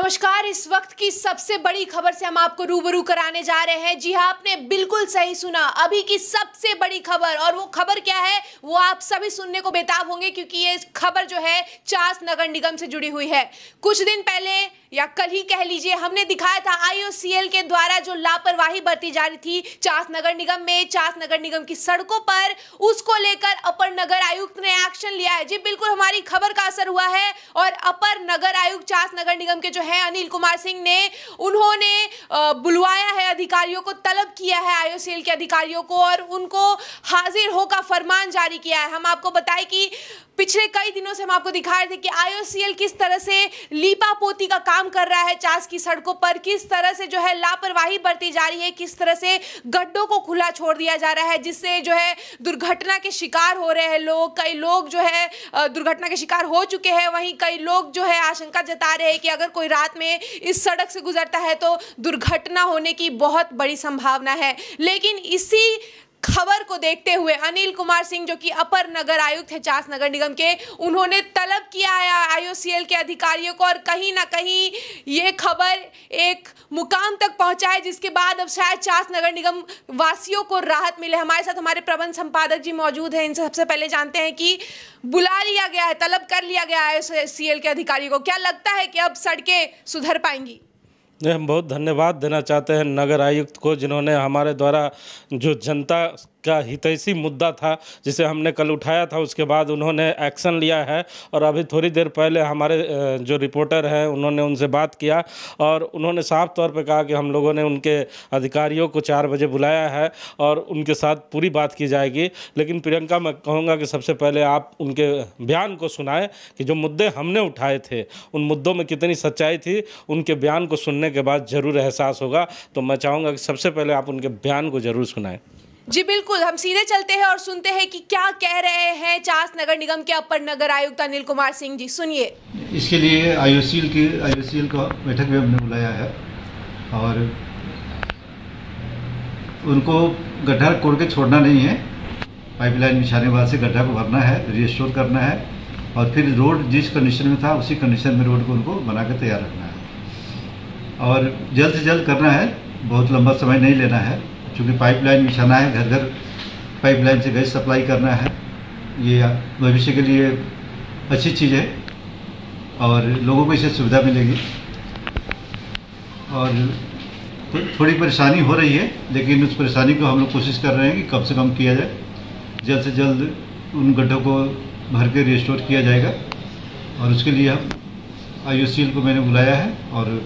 नमस्कार इस वक्त की सबसे बड़ी खबर से हम आपको रूबरू कराने जा रहे हैं जी हाँ आपने बिल्कुल सही सुना अभी की सबसे बड़ी खबर और वो खबर क्या है वो आप सभी सुनने को बेताब होंगे क्योंकि ये खबर जो है चास नगर निगम से जुड़ी हुई है कुछ दिन पहले या कल ही कह लीजिए हमने दिखाया था आईओसीएल के द्वारा जो लापरवाही बरती जा रही थी चास नगर निगम में चास नगर निगम की सड़कों पर उसको लेकर अपर नगर आयुक्त ने एक्शन लिया है जी बिल्कुल हमारी खबर का असर हुआ है और अपर नगर आयुक्त चास नगर निगम के जो है अनिल कुमार सिंह ने उन्होंने बुलवाया है अधिकारियों को तलब किया है आईओसीएल के अधिकारियों को और उनको हाजिर होकर फरमान जारी किया है हम आपको बताए कि पिछले कई दिनों से हम आपको दिखा रहे थे कि आईओसीएल किस तरह से लीपा का काम काम कर रहा है चास की सड़कों पर किस तरह से जो है लापरवाही बरती जा रही है किस तरह से गड्ढों को खुला छोड़ दिया जा रहा है जिससे जो है दुर्घटना के शिकार हो रहे हैं लोग कई लोग जो है दुर्घटना के शिकार हो चुके हैं वहीं कई लोग जो है आशंका जता रहे हैं कि अगर कोई रात में इस सड़क से गुजरता है तो दुर्घटना होने की बहुत बड़ी संभावना है लेकिन इसी खबर को देखते हुए अनिल कुमार सिंह जो कि अपर नगर आयुक्त है चास नगर निगम के उन्होंने तलब किया है आईओसीएल के अधिकारियों को और कहीं ना कहीं ये खबर एक मुकाम तक पहुंचा है जिसके बाद अब शायद चास नगर निगम वासियों को राहत मिले हमारे साथ हमारे प्रबंध संपादक जी मौजूद हैं इनसे सबसे पहले जानते हैं कि बुला लिया गया है तलब कर लिया गया है आई के अधिकारियों को क्या लगता है कि अब सड़कें सुधर पाएंगी हम बहुत धन्यवाद देना चाहते हैं नगर आयुक्त को जिन्होंने हमारे द्वारा जो जनता का हितैषी मुद्दा था जिसे हमने कल उठाया था उसके बाद उन्होंने एक्शन लिया है और अभी थोड़ी देर पहले हमारे जो रिपोर्टर हैं उन्होंने उनसे बात किया और उन्होंने साफ तौर पर कहा कि हम लोगों ने उनके अधिकारियों को चार बजे बुलाया है और उनके साथ पूरी बात की जाएगी लेकिन प्रियंका मैं कहूँगा कि सबसे पहले आप उनके बयान को सुनाएं कि जो मुद्दे हमने उठाए थे उन मुद्दों में कितनी सच्चाई थी उनके बयान को सुनने के बाद ज़रूर एहसास होगा तो मैं चाहूँगा कि सबसे पहले आप उनके बयान को ज़रूर सुनाएँ जी बिल्कुल हम सीधे चलते हैं और सुनते हैं कि क्या कह रहे हैं चास नगर निगम के अपर नगर आयुक्त अनिल कुमार सिंह जी सुनिए इसके लिए आईओसीएल की आईओसीएल का बैठक भी हमने बुलाया है और उनको गड्ढा कोड़ के छोड़ना नहीं है पाइपलाइन बिछाने वाले से गड्ढा को भरना है रिस्टोर करना है और फिर रोड जिस कंडीशन में था उसी कंडीशन में रोड को उनको बना के तैयार रखना है और जल्द से जल्द करना है बहुत लंबा समय नहीं लेना है चूँकि पाइपलाइन बिछाना है घर घर पाइपलाइन से गैस सप्लाई करना है ये भविष्य के लिए अच्छी चीज़ है और लोगों को इससे सुविधा मिलेगी और थोड़ी परेशानी हो रही है लेकिन उस परेशानी को हम लोग कोशिश कर रहे हैं कि कम से कम किया जाए जल्द से जल्द उन गड्ढों को भर के रिस्टोर किया जाएगा और उसके लिए हम आई को मैंने बुलाया है और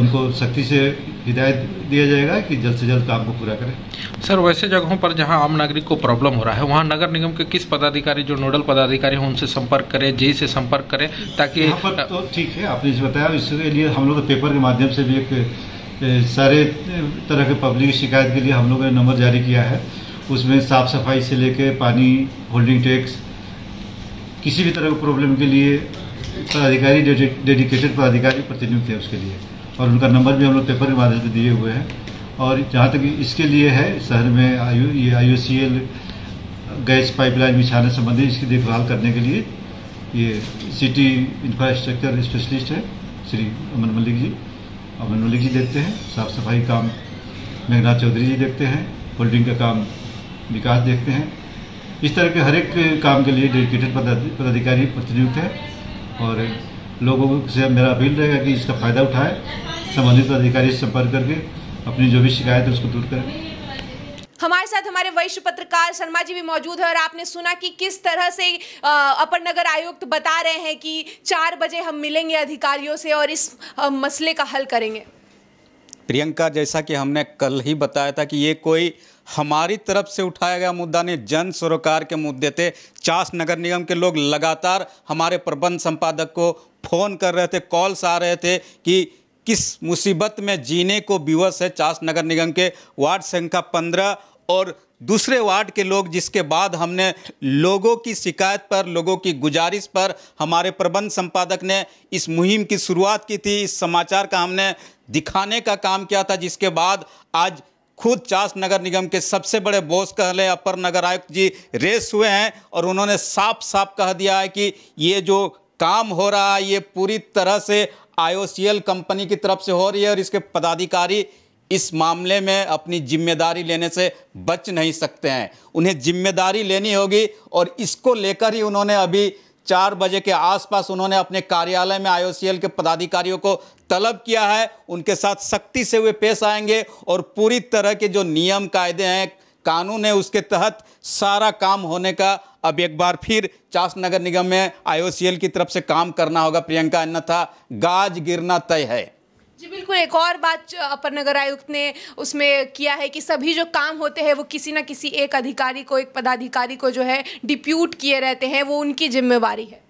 उनको सख्ती से हिदायत दिया जाएगा कि जल्द से जल्द काम को पूरा करें सर वैसे जगहों पर जहां आम नागरिक को प्रॉब्लम हो रहा है वहां नगर निगम के किस पदाधिकारी जो नोडल पदाधिकारी हैं उनसे संपर्क करें जे से संपर्क करें ताकि पर तो ठीक है आपने जो बताया इसके लिए हम लोग पेपर के माध्यम से भी एक सारे तरह के पब्लिक शिकायत के लिए हम लोगों ने नंबर जारी किया है उसमें साफ सफाई से लेकर पानी होल्डिंग टैक्स किसी भी तरह के प्रॉब्लम के लिए पदाधिकारी डेडिकेटेड पदाधिकारी प्रतिनियुक्त है उसके लिए और उनका नंबर भी हम लोग पेपर के माध्यम से दिए हुए हैं और जहाँ तक इसके लिए है शहर में आयु ये आई गैस पाइपलाइन बिछाने संबंधी इसकी देखभाल करने के लिए ये सिटी इंफ्रास्ट्रक्चर स्पेशलिस्ट है श्री अमन मलिक जी अमन मलिक जी देखते हैं साफ सफाई काम मेघनाथ चौधरी जी देखते हैं होल्डिंग का काम विकास देखते हैं इस तरह के हर एक काम के लिए डेडिकेटेड पदाधिकारी प्रतिनियुक्त है और लोगों से मेरा अपील रहेगा कि इसका फ़ायदा उठाए संबंधित अधिकारी से संपर्क करके अपनी जो भी शिकायत है उसको दूर करें हमारे साथ हमारे वरिष्ठ पत्रकार शर्मा जी भी मौजूद है और आपने सुना कि किस तरह से अपर नगर आयुक्त बता रहे हैं कि चार बजे हम मिलेंगे अधिकारियों से और इस मसले का हल करेंगे प्रियंका जैसा कि हमने कल ही बताया था कि ये कोई हमारी तरफ से उठाया गया मुद्दा नहीं जन सरोकार के मुद्दे थे चास नगर निगम के लोग लगातार हमारे प्रबंध संपादक को फ़ोन कर रहे थे कॉल्स आ रहे थे कि किस मुसीबत में जीने को विवश है चास नगर निगम के वार्ड संख्या पंद्रह और दूसरे वार्ड के लोग जिसके बाद हमने लोगों की शिकायत पर लोगों की गुजारिश पर हमारे प्रबंध संपादक ने इस मुहिम की शुरुआत की थी इस समाचार का हमने दिखाने का काम किया था जिसके बाद आज खुद चास नगर निगम के सबसे बड़े बोस कह लें अपर नगर आयुक्त जी रेस हुए हैं और उन्होंने साफ साफ कह दिया है कि ये जो काम हो रहा है ये पूरी तरह से आई कंपनी की तरफ से हो रही है और इसके पदाधिकारी इस मामले में अपनी जिम्मेदारी लेने से बच नहीं सकते हैं उन्हें जिम्मेदारी लेनी होगी और इसको लेकर ही उन्होंने अभी चार बजे के आसपास उन्होंने अपने कार्यालय में आईओसीएल के पदाधिकारियों को तलब किया है उनके साथ सख्ती से वे पेश आएंगे और पूरी तरह के जो नियम कायदे हैं कानून है उसके तहत सारा काम होने का अब एक बार फिर चास नगर निगम में आईओसीएल की तरफ से काम करना होगा प्रियंका अन्यथा गाज गिरना तय है जी बिल्कुल एक और बात अपर नगर आयुक्त ने उसमें किया है कि सभी जो काम होते हैं वो किसी ना किसी एक अधिकारी को एक पदाधिकारी को जो है डिप्यूट किए रहते हैं वो उनकी जिम्मेवारी है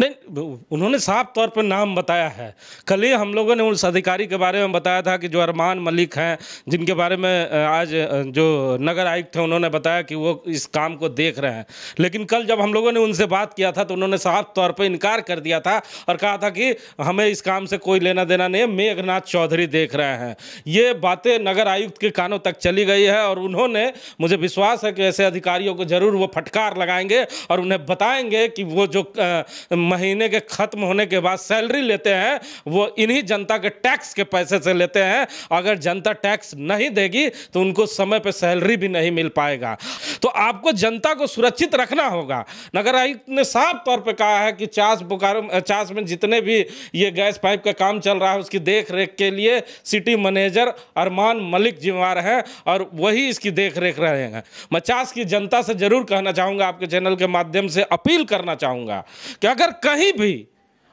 नहीं उन्होंने साफ तौर पर नाम बताया है कल ही हम लोगों ने उस अधिकारी के बारे में बताया था कि जो अरमान मलिक हैं जिनके बारे में आज जो नगर आयुक्त थे उन्होंने बताया कि वो इस काम को देख रहे हैं लेकिन कल जब हम लोगों ने उनसे बात किया था तो उन्होंने साफ तौर पर इनकार कर दिया था और कहा था कि हमें इस काम से कोई लेना देना नहीं है मेघनाथ चौधरी देख रहे हैं ये बातें नगर आयुक्त के कानों तक चली गई है और उन्होंने मुझे विश्वास है कि ऐसे अधिकारियों को ज़रूर वो फटकार लगाएंगे और उन्हें बताएंगे कि वो जो महीने के ख़त्म होने के बाद सैलरी लेते हैं वो इन्हीं जनता के टैक्स के पैसे से लेते हैं अगर जनता टैक्स नहीं देगी तो उनको समय पर सैलरी भी नहीं मिल पाएगा तो आपको जनता को सुरक्षित रखना होगा नगर आयुक्त ने साफ तौर पर कहा है कि चास बोकारो चास में जितने भी ये गैस पाइप का काम चल रहा है उसकी देख रेख के लिए सिटी मैनेजर अरमान मलिक जिम्मेवार हैं और वही इसकी देख रेख रहे हैं मैं चास की जनता से ज़रूर कहना चाहूँगा आपके चैनल के माध्यम से अपील करना चाहूँगा कि अगर कहीं भी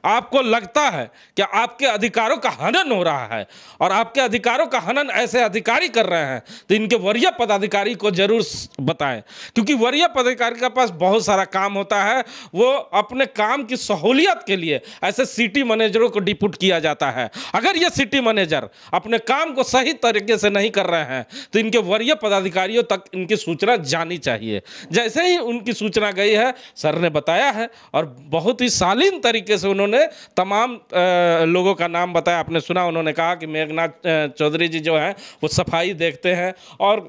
आपको लगता है कि आपके अधिकारों का हनन हो रहा है और आपके अधिकारों का हनन ऐसे अधिकारी कर रहे हैं तो इनके वरीय पदाधिकारी को जरूर बताएं क्योंकि वरीय पदाधिकारी के पास बहुत सारा काम होता है वो अपने काम की सहूलियत के लिए ऐसे सिटी मैनेजरों को डिपुट किया जाता है अगर ये सिटी मैनेजर अपने काम को सही तरीके से नहीं कर रहे हैं तो इनके वरीय पदाधिकारियों तक इनकी सूचना जानी चाहिए जैसे ही उनकी सूचना गई है सर ने बताया है और बहुत ही शालीन तरीके से उन्होंने उन्होंने तमाम लोगों का नाम बताया आपने सुना उन्होंने कहा कि मेघनाथ चौधरी जी जो हैं वो सफाई देखते हैं और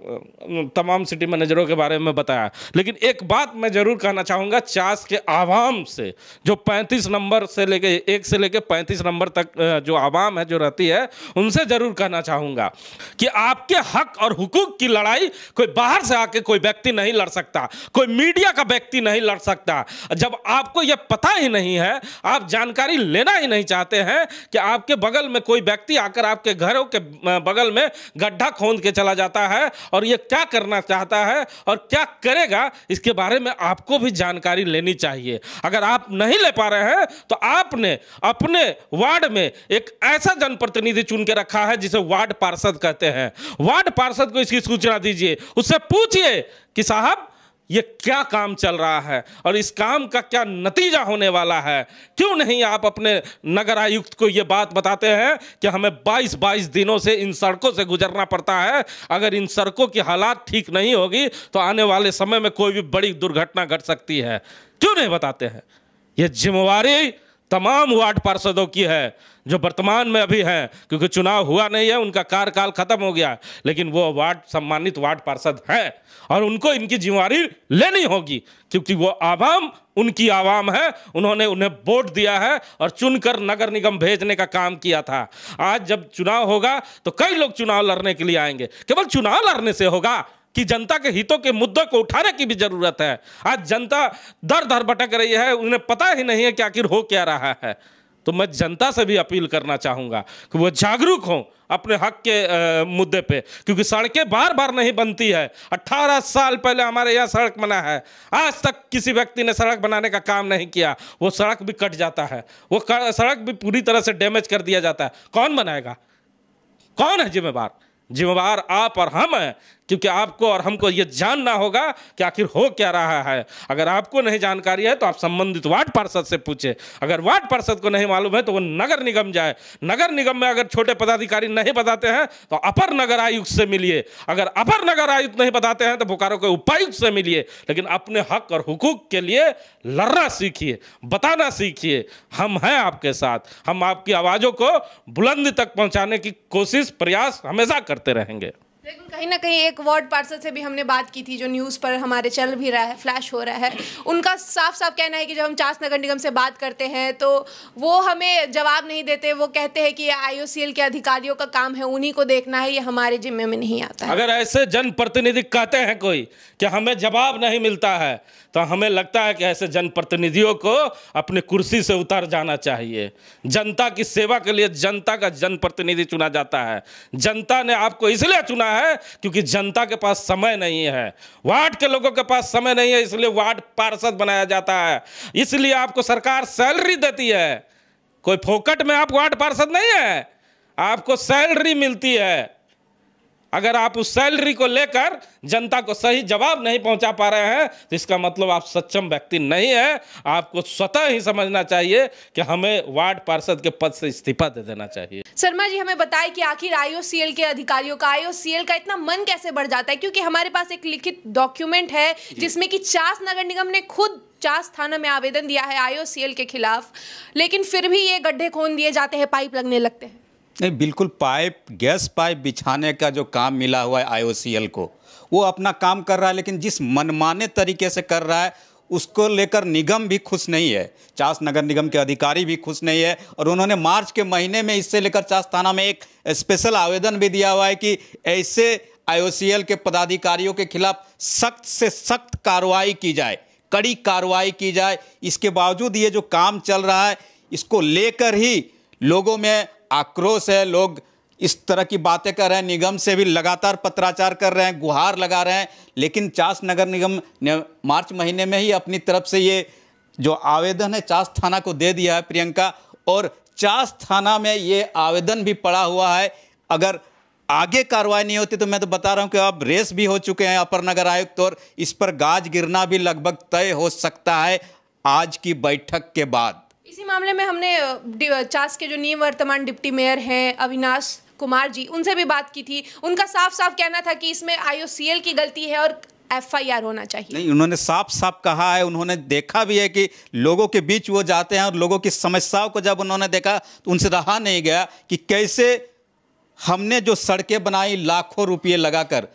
तमाम सिटी मैनेजरों के बारे में बताया लेकिन एक बात मैं ज़रूर कहना चाहूँगा चास के आवाम से जो पैंतीस नंबर से लेके एक से लेके पैंतीस नंबर तक जो आवाम है जो रहती है उनसे ज़रूर कहना चाहूँगा कि आपके हक और हुकूक की लड़ाई कोई बाहर से आके कोई व्यक्ति नहीं लड़ सकता कोई मीडिया का व्यक्ति नहीं लड़ सकता जब आपको यह पता ही नहीं है आप जान जानकारी लेना ही नहीं चाहते हैं कि आपके बगल में कोई व्यक्ति आकर आपके घरों के बगल में गड्ढा खोद के चला जाता है और ये क्या करना चाहता है और क्या करेगा इसके बारे में आपको भी जानकारी लेनी चाहिए अगर आप नहीं ले पा रहे हैं तो आपने अपने वार्ड में एक ऐसा जनप्रतिनिधि चुन के रखा है जिसे वार्ड पार्षद कहते हैं वार्ड पार्षद को इसकी सूचना दीजिए उससे पूछिए कि साहब ये क्या काम चल रहा है और इस काम का क्या नतीजा होने वाला है क्यों नहीं आप अपने नगर आयुक्त को ये बात बताते हैं कि हमें 22 22 दिनों से इन सड़कों से गुजरना पड़ता है अगर इन सड़कों की हालात ठीक नहीं होगी तो आने वाले समय में कोई भी बड़ी दुर्घटना घट सकती है क्यों नहीं बताते हैं ये जिम्मेवारी तमाम वार्ड पार्षदों की है जो वर्तमान में अभी हैं क्योंकि चुनाव हुआ नहीं है उनका कार्यकाल खत्म हो गया लेकिन वो वार्ड सम्मानित वार्ड पार्षद हैं और उनको इनकी जिम्मेवारी लेनी होगी क्योंकि वो आवाम उनकी आवाम है उन्होंने उन्हें वोट दिया है और चुनकर नगर निगम भेजने का काम किया था आज जब चुनाव होगा तो कई लोग चुनाव लड़ने के लिए आएंगे केवल चुनाव लड़ने से होगा कि जनता के हितों के मुद्दों को उठाने की भी जरूरत है आज जनता दर दर भटक रही है उन्हें पता ही नहीं है कि आखिर हो क्या रहा है तो मैं जनता से भी अपील करना चाहूँगा कि वह जागरूक हों अपने हक के आ, मुद्दे पे क्योंकि सड़कें बार बार नहीं बनती है 18 साल पहले हमारे यहाँ सड़क बना है आज तक किसी व्यक्ति ने सड़क बनाने का काम नहीं किया वो सड़क भी कट जाता है वो सड़क भी पूरी तरह से डैमेज कर दिया जाता है कौन बनाएगा कौन है जिम्मेवार जिम्मेवार आप और हम हैं क्योंकि आपको और हमको ये जानना होगा कि आखिर हो क्या रहा है अगर आपको नहीं जानकारी है तो आप संबंधित वार्ड पार्षद से पूछे अगर वार्ड पार्षद को नहीं मालूम है तो वो नगर निगम जाए नगर निगम में अगर छोटे पदाधिकारी नहीं बताते हैं तो अपर नगर आयुक्त से मिलिए अगर अपर नगर आयुक्त नहीं बताते हैं तो बोकारो के उपायुक्त से मिलिए लेकिन अपने हक और हुकूक के लिए लड़ना सीखिए बताना सीखिए हम हैं आपके साथ हम आपकी आवाज़ों को बुलंद तक पहुँचाने की कोशिश प्रयास हमेशा करते करते रहेंगे लेकिन कहीं ना कहीं एक वार्ड पार्षद से भी हमने बात की थी जो न्यूज़ पर हमारे चल भी रहा है फ्लैश हो रहा है उनका साफ साफ कहना है कि जब हम चास नगर निगम से बात करते हैं तो वो हमें जवाब नहीं देते वो कहते हैं कि ये आई के अधिकारियों का काम है उन्हीं को देखना है ये हमारे जिम्मे में नहीं आता है। अगर ऐसे जनप्रतिनिधि कहते हैं कोई कि हमें जवाब नहीं मिलता है तो हमें लगता है कि ऐसे जनप्रतिनिधियों को अपनी कुर्सी से उतर जाना चाहिए जनता की सेवा के लिए जनता का जनप्रतिनिधि चुना जाता है जनता ने आपको इसलिए चुना है है क्योंकि जनता के पास समय नहीं है वार्ड के लोगों के पास समय नहीं है इसलिए वार्ड पार्षद बनाया जाता है इसलिए आपको सरकार सैलरी देती है कोई फोकट में आप वार्ड पार्षद नहीं है आपको सैलरी मिलती है अगर आप उस सैलरी को लेकर जनता को सही जवाब नहीं पहुंचा पा रहे हैं तो इसका मतलब आप सक्षम व्यक्ति नहीं है आपको स्वतः ही समझना चाहिए कि हमें वार्ड पार्षद के पद से इस्तीफा दे देना चाहिए शर्मा जी हमें बताएं कि आखिर आईओसीएल के अधिकारियों का आईओसीएल का इतना मन कैसे बढ़ जाता है क्योंकि हमारे पास एक लिखित डॉक्यूमेंट है जिसमें कि चास नगर निगम ने खुद चास थाना में आवेदन दिया है आईओसीएल के खिलाफ लेकिन फिर भी ये गड्ढे खोन दिए जाते हैं पाइप लगने लगते हैं नहीं बिल्कुल पाइप गैस पाइप बिछाने का जो काम मिला हुआ है आईओसीएल को वो अपना काम कर रहा है लेकिन जिस मनमाने तरीके से कर रहा है उसको लेकर निगम भी खुश नहीं है चास नगर निगम के अधिकारी भी खुश नहीं है और उन्होंने मार्च के महीने में इससे लेकर चास थाना में एक स्पेशल आवेदन भी दिया हुआ है कि ऐसे आईओसीएल के पदाधिकारियों के खिलाफ सख्त से सख्त कार्रवाई की जाए कड़ी कार्रवाई की जाए इसके बावजूद ये जो काम चल रहा है इसको लेकर ही लोगों में आक्रोश है लोग इस तरह की बातें कर रहे हैं निगम से भी लगातार पत्राचार कर रहे हैं गुहार लगा रहे हैं लेकिन चास नगर निगम ने मार्च महीने में ही अपनी तरफ से ये जो आवेदन है चास थाना को दे दिया है प्रियंका और चास थाना में ये आवेदन भी पड़ा हुआ है अगर आगे कार्रवाई नहीं होती तो मैं तो बता रहा हूँ कि अब रेस भी हो चुके हैं अपर नगर आयुक्त और इस पर गाज गिरना भी लगभग तय हो सकता है आज की बैठक के बाद इसी मामले में हमने चास के जो नीम वर्तमान डिप्टी मेयर हैं अविनाश कुमार जी उनसे भी बात की थी उनका साफ साफ कहना था कि इसमें आईओसीएल की गलती है और एफआईआर होना चाहिए नहीं उन्होंने साफ साफ कहा है उन्होंने देखा भी है कि लोगों के बीच वो जाते हैं और लोगों की समस्याओं को जब उन्होंने देखा तो उनसे रहा नहीं गया कि कैसे हमने जो सड़कें बनाई लाखों रुपये लगाकर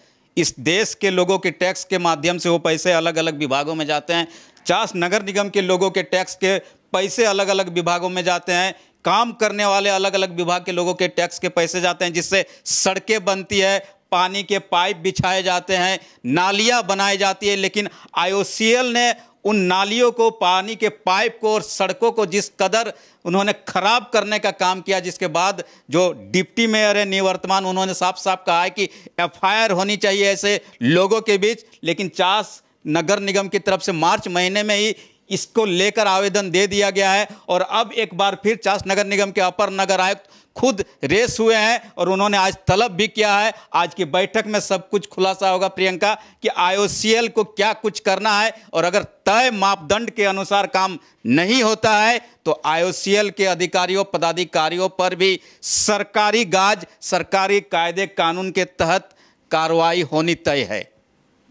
इस देश के लोगों के टैक्स के माध्यम से वो पैसे अलग अलग विभागों में जाते हैं चास नगर निगम के लोगों के टैक्स के पैसे अलग अलग विभागों में जाते हैं काम करने वाले अलग अलग विभाग के लोगों के टैक्स के पैसे जाते हैं जिससे सड़कें बनती है पानी के पाइप बिछाए जाते हैं नालियाँ बनाई जाती है लेकिन आईओसीएल ने उन नालियों को पानी के पाइप को और सड़कों को जिस कदर उन्होंने खराब करने का काम किया जिसके बाद जो डिप्टी मेयर है निवर्तमान उन्होंने साफ साफ कहा है कि एफआईआर होनी चाहिए ऐसे लोगों के बीच लेकिन चास नगर निगम की तरफ से मार्च महीने में ही इसको लेकर आवेदन दे दिया गया है और अब एक बार फिर चास नगर निगम के अपर नगर आयुक्त खुद रेस हुए हैं और उन्होंने आज तलब भी किया है आज की बैठक में सब कुछ खुलासा होगा प्रियंका कि आईओसीएल को क्या कुछ करना है और अगर तय मापदंड के अनुसार काम नहीं होता है तो आईओसीएल के अधिकारियों पदाधिकारियों पर भी सरकारी गाज सरकारी कायदे कानून के तहत कार्रवाई होनी तय है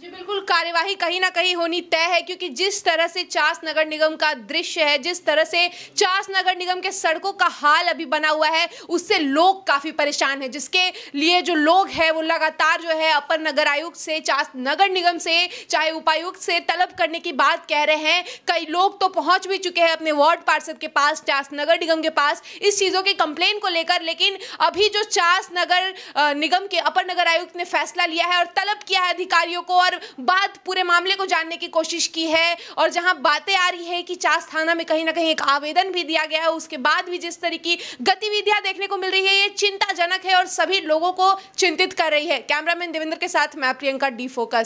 जी बिल्कुल कार्यवाही कहीं ना कहीं होनी तय है क्योंकि जिस तरह से चास नगर निगम का दृश्य है जिस तरह से चास नगर निगम के सड़कों का हाल अभी बना हुआ है उससे लोग काफ़ी परेशान हैं जिसके लिए जो लोग हैं वो लगातार जो है अपर नगर आयुक्त से चास नगर निगम से चाहे उपायुक्त से तलब करने की बात कह रहे हैं कई लोग तो पहुँच भी चुके हैं अपने वार्ड पार्षद के पास चास नगर निगम के पास इस चीज़ों की कंप्लेन को लेकर लेकिन अभी जो चास नगर निगम के अपर नगर आयुक्त ने फैसला लिया है और तलब किया है अधिकारियों को और पर बात पूरे मामले को जानने की कोशिश की है और जहां बातें आ रही है कि चास थाना में कहीं ना कहीं एक आवेदन भी दिया गया है उसके बाद भी जिस तरह की गतिविधियां देखने को मिल रही है ये चिंताजनक है और सभी लोगों को चिंतित कर रही है कैमरामैन देवेंद्र के साथ मैं प्रियंका डी फोकस